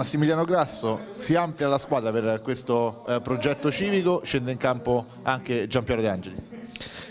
Massimiliano Grasso, si amplia la squadra per questo eh, progetto civico, scende in campo anche Giampiero De Angelis.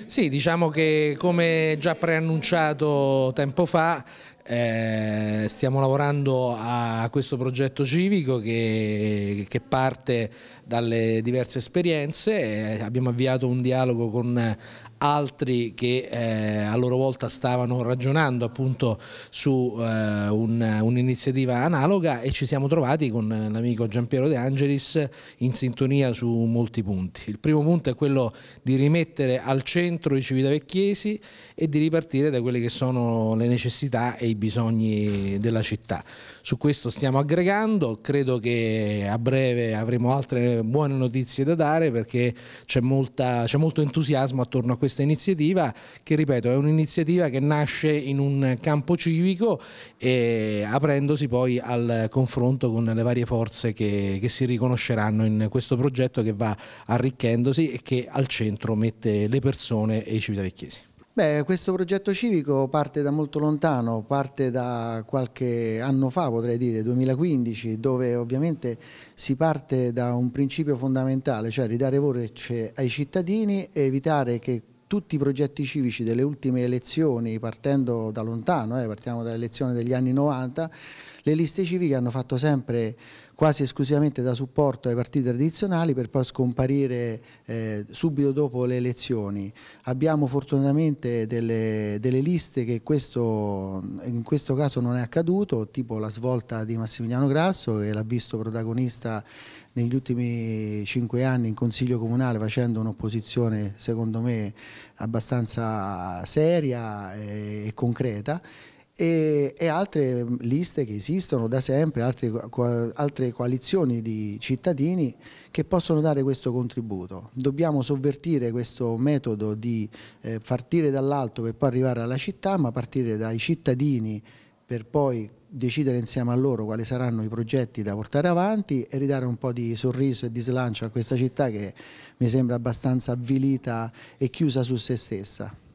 Sì, diciamo che come già preannunciato tempo fa eh, stiamo lavorando a questo progetto civico che, che parte dalle diverse esperienze, eh, abbiamo avviato un dialogo con altri che eh, a loro volta stavano ragionando appunto su eh, un, un'iniziativa analoga e ci siamo trovati con l'amico Giampiero De Angelis in sintonia su molti punti. Il primo punto è quello di rimettere al centro i civitavecchiesi e di ripartire da quelle che sono le necessità e i bisogni della città. Su questo stiamo aggregando, credo che a breve avremo altre buone notizie da dare perché c'è molto entusiasmo attorno a questa iniziativa che ripeto è un'iniziativa che nasce in un campo civico e aprendosi poi al confronto con le varie forze che, che si riconosceranno in questo progetto che va arricchendosi e che al centro mette le persone e i civitavecchiesi. Beh, questo progetto civico parte da molto lontano, parte da qualche anno fa, potrei dire, 2015, dove ovviamente si parte da un principio fondamentale, cioè ridare voce ai cittadini e evitare che tutti i progetti civici delle ultime elezioni, partendo da lontano, eh, partiamo dall'elezione degli anni 90, le liste civiche hanno fatto sempre quasi esclusivamente da supporto ai partiti tradizionali per poi scomparire eh, subito dopo le elezioni. Abbiamo fortunatamente delle, delle liste che questo, in questo caso non è accaduto, tipo la svolta di Massimiliano Grasso che l'ha visto protagonista negli ultimi cinque anni in Consiglio Comunale facendo un'opposizione secondo me abbastanza seria e, eh, e concreta e, e altre mm, liste che esistono da sempre, altre, altre coalizioni di cittadini che possono dare questo contributo. Dobbiamo sovvertire questo metodo di eh, partire dall'alto per poi arrivare alla città, ma partire dai cittadini per poi decidere insieme a loro quali saranno i progetti da portare avanti e ridare un po' di sorriso e di slancio a questa città che mi sembra abbastanza avvilita e chiusa su se stessa.